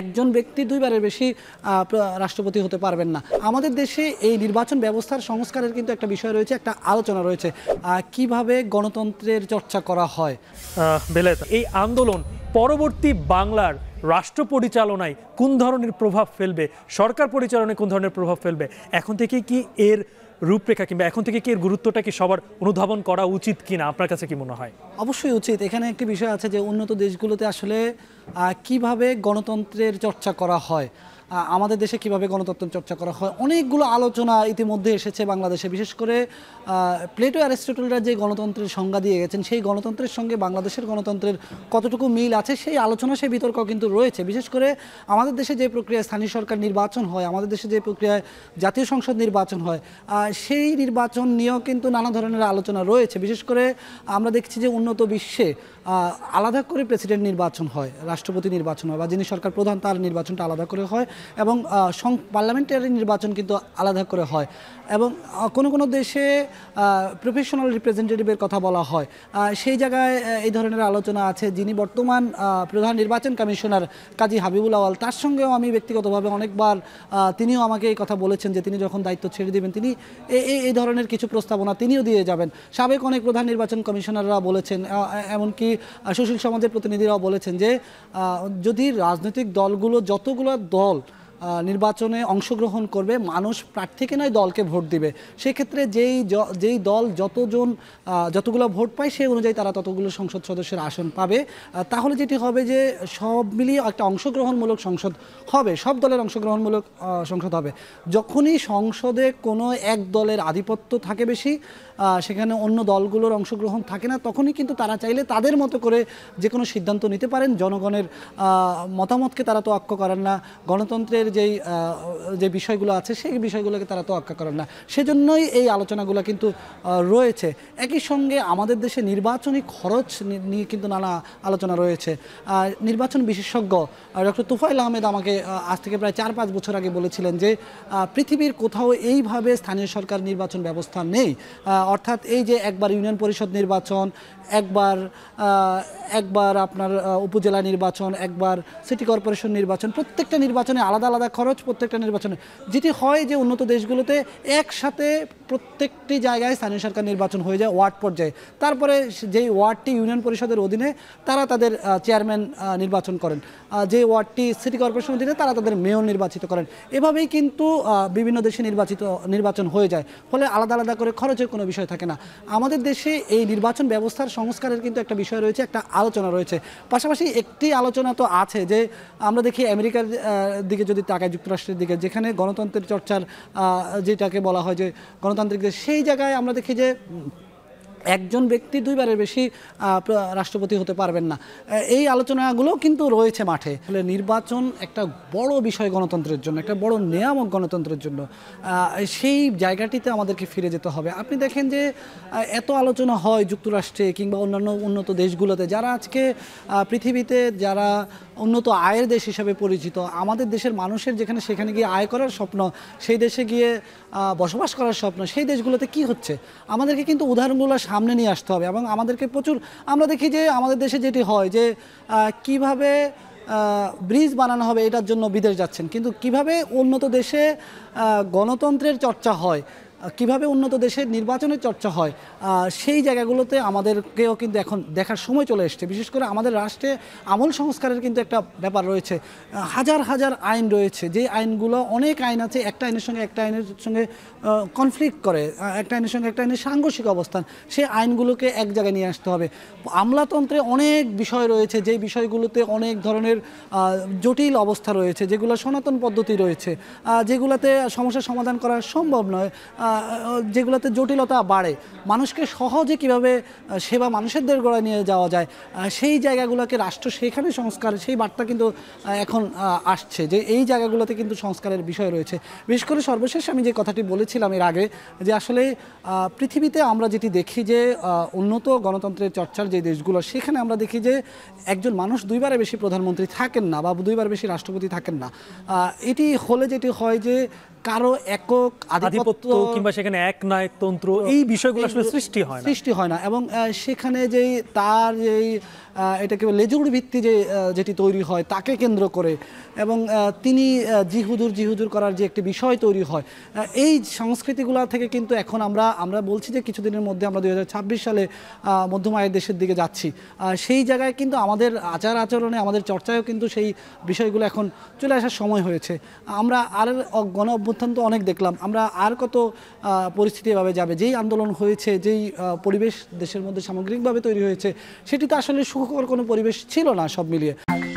একজন ব্যক্তি দুইবারের বেশি রাষ্ট্রপতি হতে পারবেন না আমাদের দেশে এই নির্বাচন ব্যবস্থার সংস্কারের কিন্তু একটা বিষয় রয়েছে একটা আলোচনা রয়েছে কিভাবে গণতন্ত্রের চর্চা করা হয় বেলেত এই আন্দোলন পরবর্তী বাংলার রাষ্ট্র পরিচালনায় কোন ধরনের প্রভাব ফেলবে সরকার পরিচালনায় কোন ধরনের প্রভাব ফেলবে এখন থেকে কি এর রূপরেখা কিংবা এখন থেকে কি এর গুরুত্বটা কি সবার অনুধাবন করা উচিত কিনা আপনার কাছে কি মনে হয় অবশ্যই উচিত এখানে একটি বিষয় আছে যে উন্নত দেশগুলোতে আসলে কিভাবে গণতন্ত্রের চর্চা করা হয় আমাদের দেশে কিভাবে গণতন্ত্র চর্চা করা হয় অনেকগুলো আলোচনা ইতিমধ্যে এসেছে বাংলাদেশে বিশেষ করে প্লেটো অ্যারিস্টোটলরা যে গণতন্ত্রের সংজ্ঞা দিয়ে গেছেন সেই গণতন্ত্রের সঙ্গে বাংলাদেশের গণতন্ত্রের কতটুকু মিল আছে সেই আলোচনা সেই বিতর্ক কিন্তু রয়েছে বিশেষ করে আমাদের দেশে যে প্রক্রিয়ায় স্থানীয় সরকার নির্বাচন হয় আমাদের দেশে যে প্রক্রিয়ায় জাতীয় সংসদ নির্বাচন হয় সেই নির্বাচন নিয়েও কিন্তু নানা ধরনের আলোচনা রয়েছে বিশেষ করে আমরা দেখছি যে উন্নত বিশ্বে আলাদা করে প্রেসিডেন্ট নির্বাচন হয় রাষ্ট্রপতি নির্বাচন হয় বা যিনি সরকার প্রধান তার নির্বাচনটা আলাদা করে হয় এবং সং পার্লামেন্টারি নির্বাচন কিন্তু আলাদা করে হয় এবং কোনো কোনো দেশে প্রফেশনাল রিপ্রেজেন্টেটিভের কথা বলা হয় সেই জায়গায় এই ধরনের আলোচনা আছে যিনি বর্তমান প্রধান নির্বাচন কমিশনার কাজী হাবিবুল আওয়াল তার সঙ্গেও আমি ব্যক্তিগতভাবে অনেকবার তিনিও আমাকে এই কথা বলেছেন যে তিনি যখন দায়িত্ব ছেড়ে দেবেন তিনি এই এই ধরনের কিছু প্রস্তাবনা তিনিও দিয়ে যাবেন সাবেক অনেক প্রধান নির্বাচন কমিশনাররা বলেছেন এমনকি সুশীল সমাজের প্রতিনিধিরাও বলেছেন যে যদি রাজনৈতিক দলগুলো যতগুলো দল নির্বাচনে অংশগ্রহণ করবে মানুষ প্রার্থীকে নয় দলকে ভোট দিবে সেক্ষেত্রে যেই যেই দল যতজন যতগুলো ভোট পায় সেই অনুযায়ী তারা ততগুলো সংসদ সদস্যের আসন পাবে তাহলে যেটি হবে যে সব মিলিয়ে একটা অংশগ্রহণমূলক সংসদ হবে সব দলের অংশগ্রহণমূলক সংসদ হবে যখনই সংসদে কোনো এক দলের আধিপত্য থাকে বেশি সেখানে অন্য দলগুলোর অংশগ্রহণ থাকে না তখনই কিন্তু তারা চাইলে তাদের মতো করে যে কোনো সিদ্ধান্ত নিতে পারেন জনগণের মতামতকে তারা তো অক্ষ করেন না গণতন্ত্রের আমাদের যেই যে বিষয়গুলো আছে সেই বিষয়গুলোকে তারা তোয়াক্কা করেন না সেজন্যই এই আলোচনাগুলো কিন্তু রয়েছে একই সঙ্গে আমাদের দেশে নির্বাচনী খরচ নিয়ে কিন্তু নানা আলোচনা রয়েছে নির্বাচন বিশেষজ্ঞ ডক্টর তুফাইল আহমেদ আমাকে আজ থেকে প্রায় চার পাঁচ বছর আগে বলেছিলেন যে পৃথিবীর কোথাও এইভাবে স্থানীয় সরকার নির্বাচন ব্যবস্থা নেই অর্থাৎ এই যে একবার ইউনিয়ন পরিষদ নির্বাচন একবার একবার আপনার উপজেলা নির্বাচন একবার সিটি কর্পোরেশন নির্বাচন প্রত্যেকটা নির্বাচনে আলাদা আলাদা আলাদা খরচ প্রত্যেকটা নির্বাচনে যেটি হয় যে উন্নত দেশগুলোতে একসাথে প্রত্যেকটি জায়গায় স্থানীয় সরকার নির্বাচন হয়ে যায় ওয়ার্ড পর্যায়ে তারপরে যেই ওয়ার্ডটি ইউনিয়ন পরিষদের অধীনে তারা তাদের চেয়ারম্যান নির্বাচন করেন যে ওয়ার্ডটি সিটি কর্পোরেশন অধীনে তারা তাদের মেয়র নির্বাচিত করেন এভাবেই কিন্তু বিভিন্ন দেশে নির্বাচিত নির্বাচন হয়ে যায় ফলে আলাদা আলাদা করে খরচের কোনো বিষয় থাকে না আমাদের দেশে এই নির্বাচন ব্যবস্থার সংস্কারের কিন্তু একটা বিষয় রয়েছে একটা আলোচনা রয়েছে পাশাপাশি একটি আলোচনা তো আছে যে আমরা দেখি আমেরিকার দিকে যদি তাকায় যুক্তরাষ্ট্রের দিকে যেখানে গণতন্ত্রের চর্চার যেটাকে বলা হয় যে গণতান্ত্রিক সেই জায়গায় আমরা দেখি যে একজন ব্যক্তি দুইবারের বেশি রাষ্ট্রপতি হতে পারবেন না এই আলোচনাগুলো কিন্তু রয়েছে মাঠে ফলে নির্বাচন একটা বড় বিষয় গণতন্ত্রের জন্য একটা বড় নিয়ামক গণতন্ত্রের জন্য সেই জায়গাটিতে আমাদেরকে ফিরে যেতে হবে আপনি দেখেন যে এত আলোচনা হয় যুক্তরাষ্ট্রে কিংবা অন্যান্য উন্নত দেশগুলোতে যারা আজকে পৃথিবীতে যারা উন্নত আয়ের দেশ হিসাবে পরিচিত আমাদের দেশের মানুষের যেখানে সেখানে গিয়ে আয় করার স্বপ্ন সেই দেশে গিয়ে বসবাস করার স্বপ্ন সেই দেশগুলোতে কি হচ্ছে আমাদেরকে কিন্তু উদাহরণগুলো সামনে নিয়ে আসতে হবে এবং আমাদেরকে প্রচুর আমরা দেখি যে আমাদের দেশে যেটি হয় যে কিভাবে ব্রিজ বানানো হবে এটার জন্য বিদেশ যাচ্ছেন কিন্তু কিভাবে উন্নত দেশে গণতন্ত্রের চর্চা হয় কিভাবে উন্নত দেশে নির্বাচনের চর্চা হয় সেই জায়গাগুলোতে আমাদেরকেও কিন্তু এখন দেখার সময় চলে এসছে বিশেষ করে আমাদের রাষ্ট্রে আমল সংস্কারের কিন্তু একটা ব্যাপার রয়েছে হাজার হাজার আইন রয়েছে যে আইনগুলো অনেক আইন আছে একটা আইনের সঙ্গে একটা আইনের সঙ্গে কনফ্লিক্ট করে একটা আইনের সঙ্গে একটা আইনের সাংঘর্ষিক অবস্থান সেই আইনগুলোকে এক জায়গায় নিয়ে আসতে হবে আমলাতন্ত্রে অনেক বিষয় রয়েছে যে বিষয়গুলোতে অনেক ধরনের জটিল অবস্থা রয়েছে যেগুলো সনাতন পদ্ধতি রয়েছে যেগুলোতে সমস্যা সমাধান করা সম্ভব নয় যেগুলোতে জটিলতা বাড়ে মানুষকে সহজে কিভাবে সেবা মানুষের গড়ে নিয়ে যাওয়া যায় সেই জায়গাগুলোকে রাষ্ট্র সেখানে সংস্কার সেই বার্তা কিন্তু এখন আসছে যে এই জায়গাগুলোতে কিন্তু সংস্কারের বিষয় রয়েছে বিশেষ করে সর্বশেষ আমি যে কথাটি বলেছিলাম এর আগে যে আসলে পৃথিবীতে আমরা যেটি দেখি যে উন্নত গণতন্ত্রের চর্চার যে দেশগুলো সেখানে আমরা দেখি যে একজন মানুষ দুইবারে বেশি প্রধানমন্ত্রী থাকেন না বা দুইবার বেশি রাষ্ট্রপতি থাকেন না এটি হলে যেটি হয় যে কারো একক আধিপত্য কিংবা সেখানে এক নায়কতন্ত্র এই বিষয়গুলো আসলে সৃষ্টি হয় সৃষ্টি হয় না এবং সেখানে যেই তার যেই এটাকে লেজুর ভিত্তি যে যেটি তৈরি হয় তাকে কেন্দ্র করে এবং তিনি জিহুদুর জিহুদুর করার যে একটি বিষয় তৈরি হয় এই সংস্কৃতিগুলো থেকে কিন্তু এখন আমরা আমরা বলছি যে কিছুদিনের মধ্যে আমরা দু সালে মধ্যম আয়ের দেশের দিকে যাচ্ছি সেই জায়গায় কিন্তু আমাদের আচার আচরণে আমাদের চর্চায়ও কিন্তু সেই বিষয়গুলো এখন চলে আসার সময় হয়েছে আমরা আর গণ অভ্যুত্থান তো অনেক দেখলাম আমরা আর কত পরিস্থিতি এভাবে যাবে যেই আন্দোলন হয়েছে যেই পরিবেশ দেশের মধ্যে সামগ্রিকভাবে তৈরি হয়েছে সেটি তো আসলে সুখকর কোনো পরিবেশ ছিল না সব মিলিয়ে